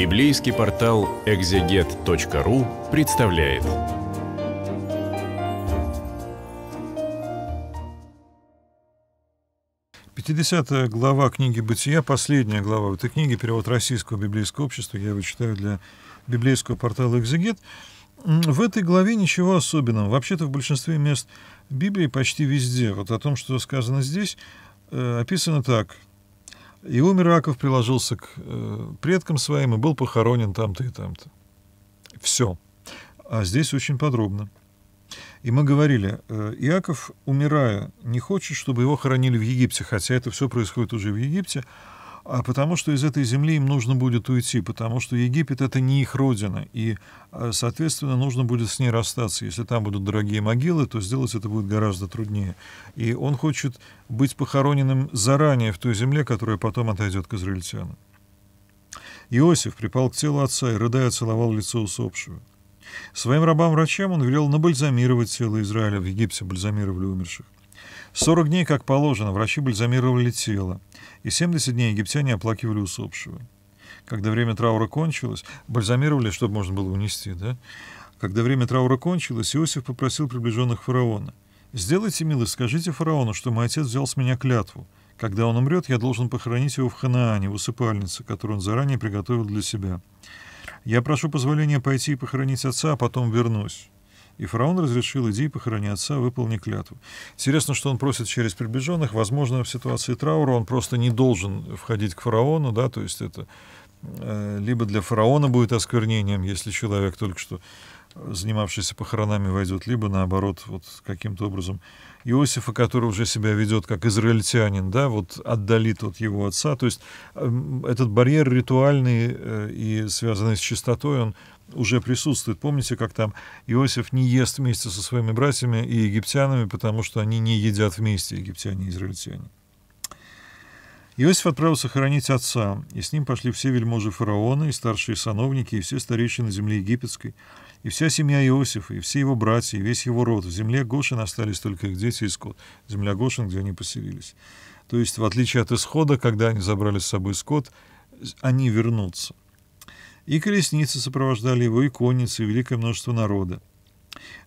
Библейский портал exeget.ru представляет. Пятидесятая глава книги «Бытия», последняя глава в этой книги, перевод Российского библейского общества, я его читаю для библейского портала «Экзегет». В этой главе ничего особенного. Вообще-то в большинстве мест Библии почти везде. Вот о том, что сказано здесь, э, описано так умер Раков, приложился к э, предкам своим и был похоронен там-то и там-то. Все. А здесь очень подробно. И мы говорили, э, Иаков, умирая, не хочет, чтобы его хоронили в Египте, хотя это все происходит уже в Египте, а потому что из этой земли им нужно будет уйти, потому что Египет — это не их родина, и, э, соответственно, нужно будет с ней расстаться. Если там будут дорогие могилы, то сделать это будет гораздо труднее. И он хочет быть похороненным заранее в той земле, которая потом отойдет к израильтянам. Иосиф припал к телу отца и, рыдая, целовал лицо усопшего. Своим рабам-врачам он велел набальзамировать тело Израиля. В Египте бальзамировали умерших. 40 дней, как положено, врачи бальзамировали тело, и 70 дней египтяне оплакивали усопшего. Когда время траура кончилось, бальзамировали, чтобы можно было унести, да? Когда время траура кончилось, Иосиф попросил приближенных фараона. «Сделайте милость, скажите фараону, что мой отец взял с меня клятву. Когда он умрет, я должен похоронить его в Ханаане, в усыпальнице, которую он заранее приготовил для себя. Я прошу позволения пойти и похоронить отца, а потом вернусь» и фараон разрешил идти похоронить отца, выполни клятву. Интересно, что он просит через приближенных, возможно, в ситуации траура он просто не должен входить к фараону, да, то есть это Э, либо для фараона будет осквернением, если человек только что занимавшийся похоронами войдет, либо наоборот, вот каким-то образом Иосифа, который уже себя ведет как израильтянин, да, вот отдалит от его отца. То есть эм, этот барьер ритуальный э, и связанный с чистотой, он уже присутствует. Помните, как там Иосиф не ест вместе со своими братьями и египтянами, потому что они не едят вместе, египтяне и израильтяне. Иосиф отправился хоронить отца, и с ним пошли все вельможи фараона, и старшие сановники, и все старейшины земли египетской, и вся семья Иосифа, и все его братья, и весь его род. В земле Гошин остались только их дети и скот. Земля Гошин, где они поселились. То есть, в отличие от исхода, когда они забрали с собой скот, они вернутся. И колесницы сопровождали его, и конницы, и великое множество народа.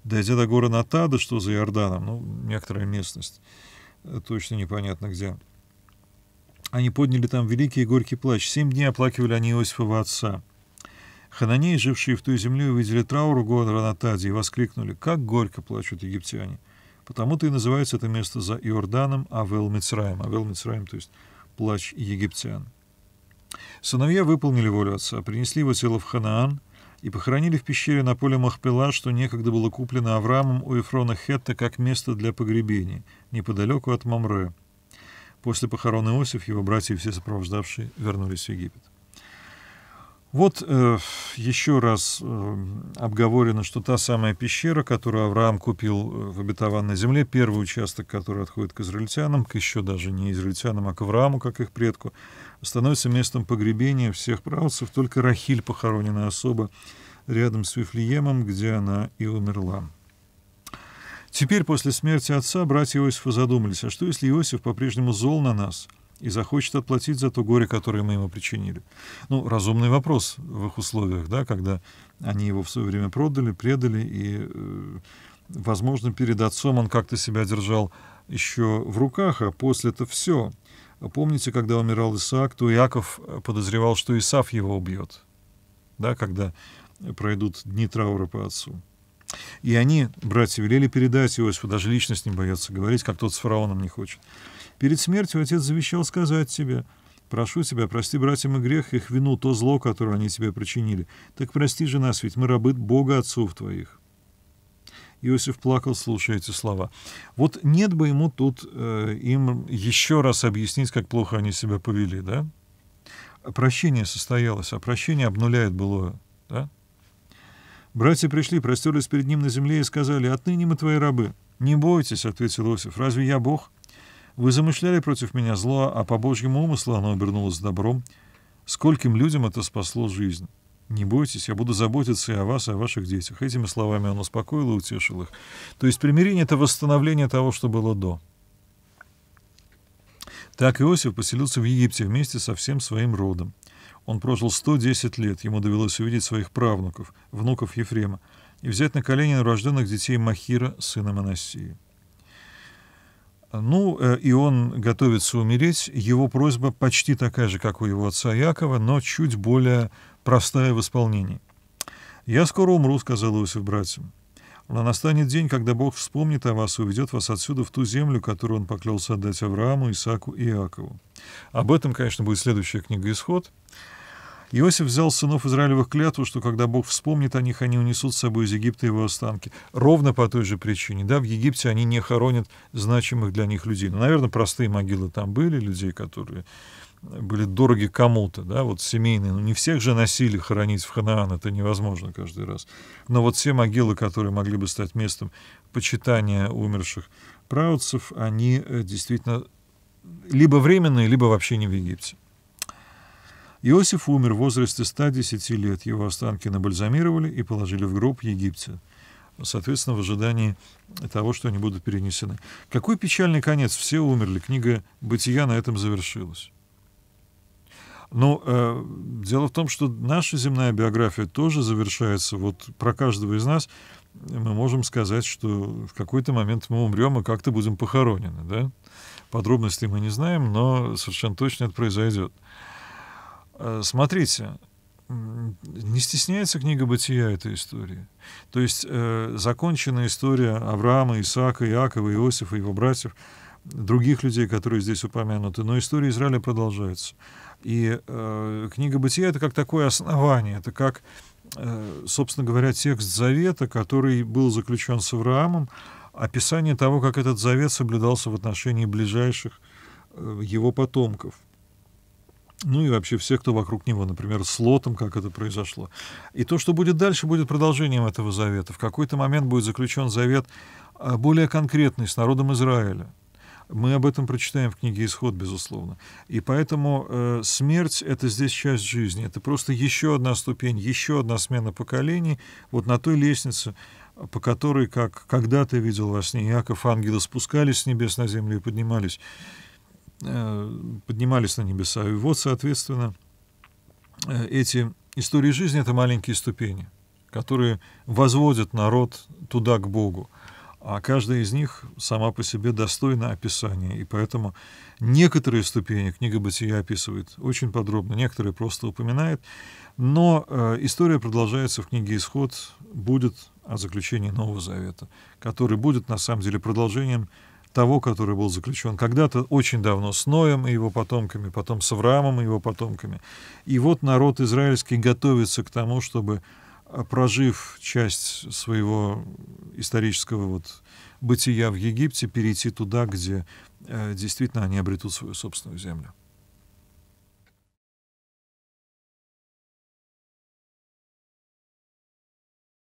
Дойдя до гора Натада, что за Иорданом, ну, некоторая местность, э, точно непонятно где, они подняли там великий и горький плач. Семь дней оплакивали они Иосифова отца. Хананеи, жившие в той земле, увидели траур у города Ранатади и воскликнули, как горько плачут египтяне. Потому-то и называется это место за Иорданом Авел Мицраем. Авел Мицраем, то есть плач египтян. Сыновья выполнили волю отца, принесли его тело в Ханаан и похоронили в пещере на поле Махпела, что некогда было куплено Авраамом у Эфрона Хетта как место для погребения, неподалеку от Мамре, После похорон Иосиф его братья и все сопровождавшие вернулись в Египет. Вот э, еще раз э, обговорено, что та самая пещера, которую Авраам купил э, в обетованной земле, первый участок, который отходит к израильтянам, к еще даже не израильтянам, а к Аврааму, как их предку, становится местом погребения всех правцев, только Рахиль похоронена особо рядом с Вифлеемом, где она и умерла. Теперь, после смерти отца, братья Иосифа задумались, а что, если Иосиф по-прежнему зол на нас и захочет отплатить за то горе, которое мы ему причинили? Ну, разумный вопрос в их условиях, да, когда они его в свое время продали, предали, и, э, возможно, перед отцом он как-то себя держал еще в руках, а после это все. Помните, когда умирал Исаак, то Иаков подозревал, что Исаф его убьет, да, когда пройдут дни траура по отцу. И они, братья, велели передать Иосифу, даже личность не боятся говорить, как тот с фараоном не хочет. Перед смертью отец завещал сказать тебе, «Прошу тебя, прости братьям и грех, их вину, то зло, которое они тебе причинили. Так прости же нас, ведь мы рабы Бога отцов твоих». Иосиф плакал, слушая эти слова. Вот нет бы ему тут э, им еще раз объяснить, как плохо они себя повели, да? Прощение состоялось, а прощение обнуляет было, да? Братья пришли, простерлись перед ним на земле и сказали, «Отныне мы твои рабы». «Не бойтесь», — ответил Иосиф, — «разве я Бог? Вы замышляли против меня зло, а по Божьему умыслу оно обернулось добром. Скольким людям это спасло жизнь? Не бойтесь, я буду заботиться и о вас, и о ваших детях». Этими словами он успокоил и утешил их. То есть примирение — это восстановление того, что было до. Так Иосиф поселился в Египте вместе со всем своим родом. Он прожил 110 лет, ему довелось увидеть своих правнуков, внуков Ефрема, и взять на колени рожденных детей Махира, сына Манасии. Ну, э, и он готовится умереть. Его просьба почти такая же, как у его отца Якова, но чуть более простая в исполнении. «Я скоро умру», — сказал Иосиф братьям. Но настанет день, когда Бог вспомнит о вас и уведет вас отсюда в ту землю, которую Он поклялся отдать Аврааму, Исаку и Иакову. Об этом, конечно, будет следующая книга «Исход». Иосиф взял сынов Израилевых клятву, что когда Бог вспомнит о них, они унесут с собой из Египта его останки. Ровно по той же причине. Да, в Египте они не хоронят значимых для них людей. Ну, наверное, простые могилы там были, людей, которые были дороги кому-то, да, вот семейные. Ну, не всех же носили хоронить в Ханаан, это невозможно каждый раз. Но вот все могилы, которые могли бы стать местом почитания умерших правоцев, они э, действительно либо временные, либо вообще не в Египте. Иосиф умер в возрасте 110 лет. Его останки набальзамировали и положили в гроб в Египте. Соответственно, в ожидании того, что они будут перенесены. Какой печальный конец. Все умерли. Книга «Бытия» на этом завершилась. Но ну, э, дело в том, что наша земная биография тоже завершается. Вот про каждого из нас мы можем сказать, что в какой-то момент мы умрем и как-то будем похоронены. Да? Подробностей мы не знаем, но совершенно точно это произойдет. Э, смотрите, не стесняется книга бытия этой истории. То есть э, закончена история Авраама, Исаака, Иакова, Иосифа, его братьев, других людей, которые здесь упомянуты, но история Израиля продолжается. И э, книга бытия это как такое основание, это как, э, собственно говоря, текст завета, который был заключен с Авраамом, описание того, как этот завет соблюдался в отношении ближайших э, его потомков. Ну и вообще все, кто вокруг него, например, с Лотом, как это произошло. И то, что будет дальше, будет продолжением этого завета. В какой-то момент будет заключен завет э, более конкретный с народом Израиля мы об этом прочитаем в книге «Исход», безусловно. И поэтому э, смерть — это здесь часть жизни. Это просто еще одна ступень, еще одна смена поколений вот на той лестнице, по которой, как когда-то видел во сне Яков, ангелы спускались с небес на землю и поднимались, э, поднимались на небеса. И вот, соответственно, э, эти истории жизни — это маленькие ступени, которые возводят народ туда, к Богу. — а каждая из них сама по себе достойна описания, и поэтому некоторые ступени книга «Бытия» описывает очень подробно, некоторые просто упоминает, но э, история продолжается в книге «Исход», будет о заключении Нового Завета, который будет на самом деле продолжением того, который был заключен когда-то очень давно с Ноем и его потомками, потом с Авраамом и его потомками. И вот народ израильский готовится к тому, чтобы прожив часть своего исторического вот бытия в Египте, перейти туда, где э, действительно они обретут свою собственную землю.